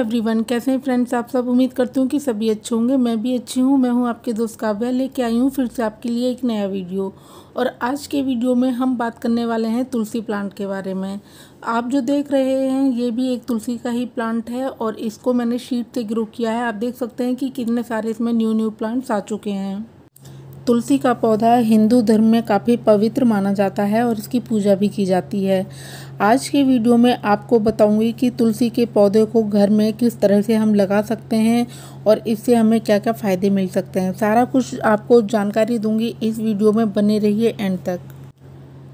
everyone कैसे हैं friends आप सब उम्मीद करती हूँ कि सभी अच्छे होंगे मैं भी अच्छी हूँ मैं हूँ आपके दोस्त काव्या लेके आई हूँ फिर से आपके लिए एक नया वीडियो और आज के वीडियो में हम बात करने वाले हैं तुलसी प्लांट के बारे में आप जो देख रहे हैं ये भी एक तुलसी का ही प्लांट है और इसको मैंने शीट से ग्रो किया है आप देख सकते हैं कि कितने सारे इसमें न्यू न्यू प्लांट्स आ चुके हैं तुलसी का पौधा हिंदू धर्म में काफ़ी पवित्र माना जाता है और इसकी पूजा भी की जाती है आज के वीडियो में आपको बताऊंगी कि तुलसी के पौधे को घर में किस तरह से हम लगा सकते हैं और इससे हमें क्या क्या फ़ायदे मिल सकते हैं सारा कुछ आपको जानकारी दूंगी इस वीडियो में बने रहिए एंड तक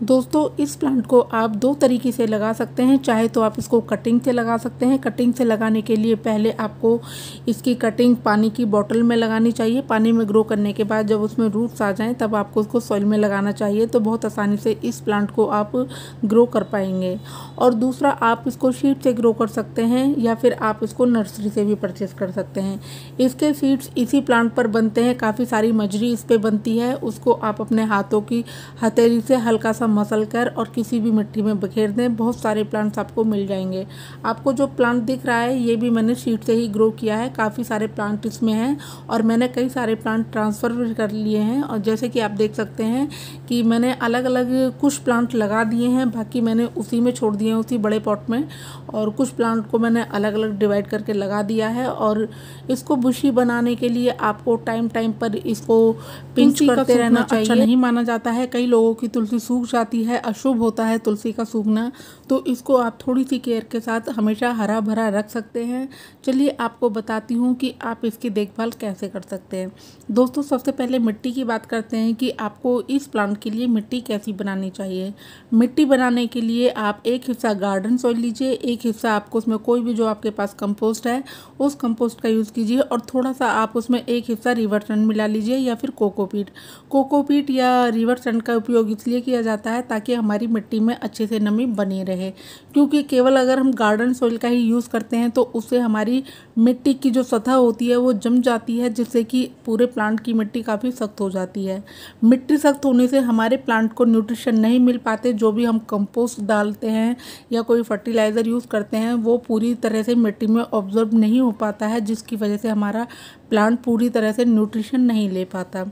दोस्तों इस प्लांट को आप दो तरीके से लगा सकते हैं चाहे तो आप इसको कटिंग से लगा सकते हैं कटिंग से लगाने के लिए पहले आपको इसकी कटिंग पानी की बोतल में लगानी चाहिए पानी में ग्रो करने के बाद जब उसमें रूट्स आ जाएं तब आपको उसको सॉइल में लगाना चाहिए तो बहुत आसानी से इस प्लांट को आप ग्रो कर पाएंगे और दूसरा आप इसको सीड से ग्रो कर सकते हैं या फिर आप इसको नर्सरी से भी परचेस कर सकते हैं इसके सीड्स इसी प्लांट पर बनते हैं काफ़ी सारी मजरी इस पर बनती है उसको आप अपने हाथों की हथेली से हल्का सा सा मसल कर और किसी भी मिट्टी में बखेर दें बहुत सारे प्लांट्स आपको मिल जाएंगे आपको जो प्लांट दिख रहा है ये भी मैंने सीड से ही ग्रो किया है काफ़ी सारे प्लांट इसमें हैं और मैंने कई सारे प्लांट ट्रांसफ़र कर लिए हैं और जैसे कि आप देख सकते हैं कि मैंने अलग अलग कुछ प्लांट लगा दिए हैं बाकी मैंने उसी में छोड़ दिए हैं उसी बड़े पॉट में और कुछ प्लांट को मैंने अलग अलग डिवाइड करके लगा दिया है और इसको बुशी बनाने के लिए आपको टाइम टाइम पर इसको पिंच करते रहना अच्छा चाहिए अच्छा नहीं माना जाता है कई लोगों की तुलसी सूख आती है अशुभ होता है तुलसी का सूखना तो इसको आप थोड़ी सी केयर के साथ हमेशा हरा भरा रख सकते हैं चलिए आपको बताती हूँ कि आप इसकी देखभाल कैसे कर सकते हैं दोस्तों सबसे पहले मिट्टी की बात करते हैं कि आपको इस प्लांट के लिए मिट्टी कैसी बनानी चाहिए मिट्टी बनाने के लिए आप एक हिस्सा गार्डन सॉइल लीजिए एक हिस्सा आपको उसमें कोई भी जो आपके पास कंपोस्ट है उस कंपोस्ट का यूज़ कीजिए और थोड़ा सा आप उसमें एक हिस्सा रिवर मिला लीजिए या फिर कोकोपीट कोकोपीट या रिवर का उपयोग इसलिए किया जाता जाता है ताकि हमारी मिट्टी में अच्छे से नमी बनी रहे क्योंकि केवल अगर हम गार्डन सोइल का ही यूज़ करते हैं तो उससे हमारी मिट्टी की जो सतह होती है वो जम जाती है जिससे कि पूरे प्लांट की मिट्टी काफ़ी सख्त हो जाती है मिट्टी सख्त होने से हमारे प्लांट को न्यूट्रिशन नहीं मिल पाते जो भी हम कंपोस्ट डालते हैं या कोई फर्टिलाइज़र यूज़ करते हैं वो पूरी तरह से मिट्टी में ऑब्जर्व नहीं हो पाता है जिसकी वजह से हमारा प्लांट पूरी तरह से न्यूट्रिशन नहीं ले पाता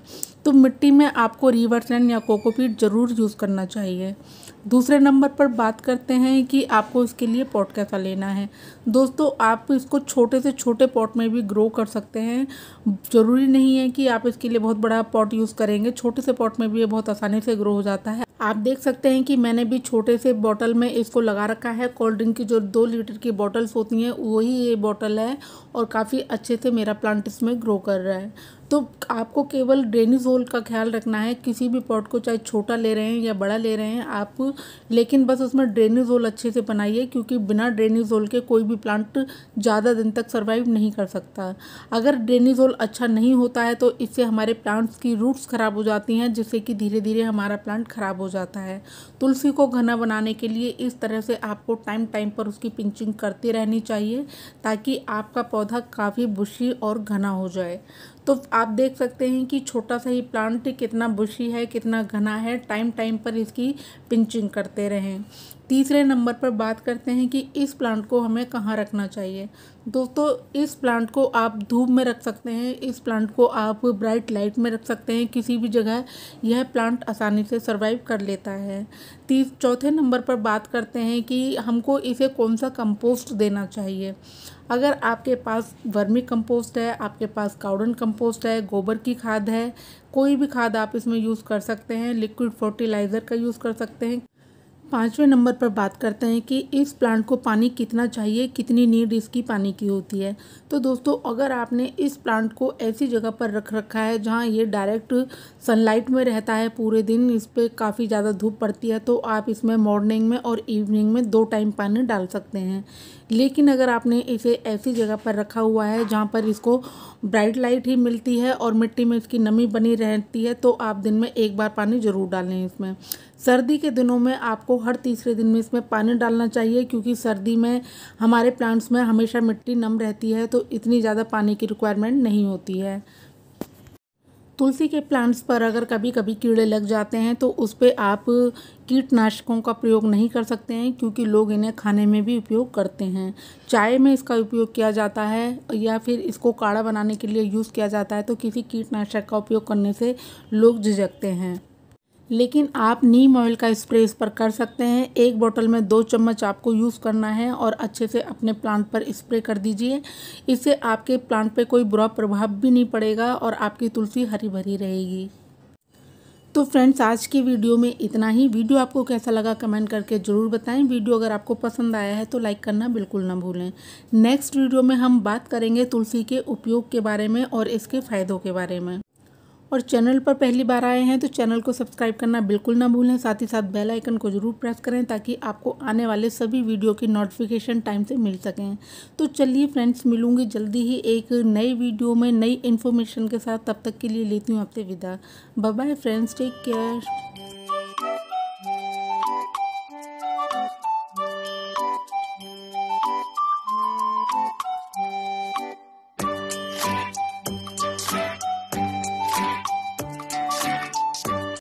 तो मिट्टी में आपको रिवरलैंड या कोकोपीट ज़रूर यूज़ करना चाहिए दूसरे नंबर पर बात करते हैं कि आपको इसके लिए पॉट कैसा लेना है दोस्तों आप इसको छोटे से छोटे पॉट में भी ग्रो कर सकते हैं ज़रूरी नहीं है कि आप इसके लिए बहुत बड़ा पॉट यूज़ करेंगे छोटे से पॉट में भी ये बहुत आसानी से ग्रो हो जाता है आप देख सकते हैं कि मैंने भी छोटे से बॉटल में इसको लगा रखा है कोल्ड ड्रिंक की जो दो लीटर की बॉटल्स होती हैं वही ये बॉटल है और काफ़ी अच्छे से मेरा प्लांट इसमें ग्रो कर रहा है तो आपको केवल ड्रेनेज होल का ख्याल रखना है किसी भी पॉट को चाहे छोटा ले रहे हैं या बड़ा ले रहे हैं आप लेकिन बस उसमें ड्रेनेज होल अच्छे से बनाइए क्योंकि बिना ड्रेनेज होल के कोई भी प्लांट ज़्यादा दिन तक सर्वाइव नहीं कर सकता अगर ड्रेनेज होल अच्छा नहीं होता है तो इससे हमारे प्लांट्स की रूट्स ख़राब हो जाती हैं जिससे कि धीरे धीरे हमारा प्लांट ख़राब हो जाता है तुलसी को घना बनाने के लिए इस तरह से आपको टाइम टाइम पर उसकी पिंचिंग करती रहनी चाहिए ताकि आपका पौधा काफ़ी बुशी और घना हो जाए तो आप देख सकते हैं कि छोटा सा ही प्लांट कितना बुशी है कितना घना है टाइम टाइम पर इसकी पिंचिंग करते रहें तीसरे नंबर पर बात करते हैं कि इस प्लांट को हमें कहाँ रखना चाहिए दोस्तों इस प्लांट को आप धूप में रख सकते हैं इस प्लांट को आप ब्राइट लाइट में रख सकते हैं किसी भी जगह यह प्लांट आसानी से सर्वाइव कर लेता है तीस चौथे नंबर पर बात करते हैं कि हमको इसे कौन सा कंपोस्ट देना चाहिए अगर आपके पास वर्मी कंपोस्ट है आपके पास काउडन कंपोस्ट है गोबर की खाद है कोई भी खाद आप इसमें यूज़ कर सकते हैं लिक्विड फर्टिलाइज़र का यूज़ कर सकते हैं पाँचवें नंबर पर बात करते हैं कि इस प्लांट को पानी कितना चाहिए कितनी नीड इसकी पानी की होती है तो दोस्तों अगर आपने इस प्लांट को ऐसी जगह पर रख रखा है जहाँ ये डायरेक्ट सनलाइट में रहता है पूरे दिन इस पर काफ़ी ज़्यादा धूप पड़ती है तो आप इसमें मॉर्निंग में और इवनिंग में दो टाइम पानी डाल सकते हैं लेकिन अगर आपने इसे ऐसी जगह पर रखा हुआ है जहाँ पर इसको ब्राइट लाइट ही मिलती है और मिट्टी में इसकी नमी बनी रहती है तो आप दिन में एक बार पानी ज़रूर डालें इसमें सर्दी के दिनों में आपको हर तीसरे दिन में इसमें पानी डालना चाहिए क्योंकि सर्दी में हमारे प्लांट्स में हमेशा मिट्टी नम रहती है तो इतनी ज़्यादा पानी की रिक्वायरमेंट नहीं होती है तुलसी के प्लांट्स पर अगर कभी कभी कीड़े लग जाते हैं तो उस पर आप कीटनाशकों का प्रयोग नहीं कर सकते हैं क्योंकि लोग इन्हें खाने में भी उपयोग करते हैं चाय में इसका उपयोग किया जाता है या फिर इसको काढ़ा बनाने के लिए यूज़ किया जाता है तो किसी कीटनाशक का उपयोग करने से लोग झिझकते हैं लेकिन आप नीम ऑयल का स्प्रे इस पर कर सकते हैं एक बोतल में दो चम्मच आपको यूज़ करना है और अच्छे से अपने प्लांट पर स्प्रे कर दीजिए इससे आपके प्लांट पे कोई बुरा प्रभाव भी नहीं पड़ेगा और आपकी तुलसी हरी भरी रहेगी तो फ्रेंड्स आज की वीडियो में इतना ही वीडियो आपको कैसा लगा कमेंट करके ज़रूर बताएं वीडियो अगर आपको पसंद आया है तो लाइक करना बिल्कुल ना भूलें नेक्स्ट वीडियो में हम बात करेंगे तुलसी के उपयोग के बारे में और इसके फ़ायदों के बारे में और चैनल पर पहली बार आए हैं तो चैनल को सब्सक्राइब करना बिल्कुल ना भूलें साथ ही साथ बेल आइकन को ज़रूर प्रेस करें ताकि आपको आने वाले सभी वीडियो की नोटिफिकेशन टाइम से मिल सकें तो चलिए फ्रेंड्स मिलूंगी जल्दी ही एक नई वीडियो में नई इन्फॉर्मेशन के साथ तब तक के लिए लेती हूँ आपसे विदा बाय फ्रेंड्स टेक केयर